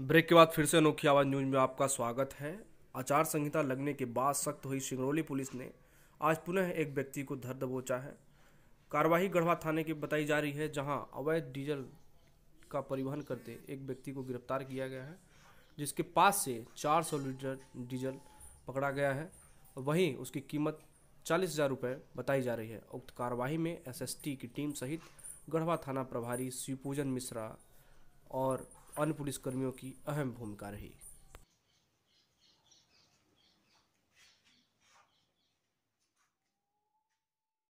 break के बाद फिर से अनोखी आवाज़ न्यूज में आपका स्वागत है आचार संहिता लगने के बाद सख्त हुई सिंगरौली पुलिस ने आज पुनः एक व्यक्ति को धर दबोचा है कार्रवाई गढ़वा थाने की बताई जा रही है जहां अवैध डीजल का परिवहन करते एक व्यक्ति को गिरफ्तार किया गया है जिसके पास से 400 लीटर डीजल पकड़ा गया है वहीं उसकी कीमत चालीस हज़ार रुपये बताई जा रही है उक्त कार्यवाही में एसएसटी की टीम सहित गढ़वा थाना प्रभारी शिवपूजन मिश्रा और अन्य पुलिसकर्मियों की अहम भूमिका रही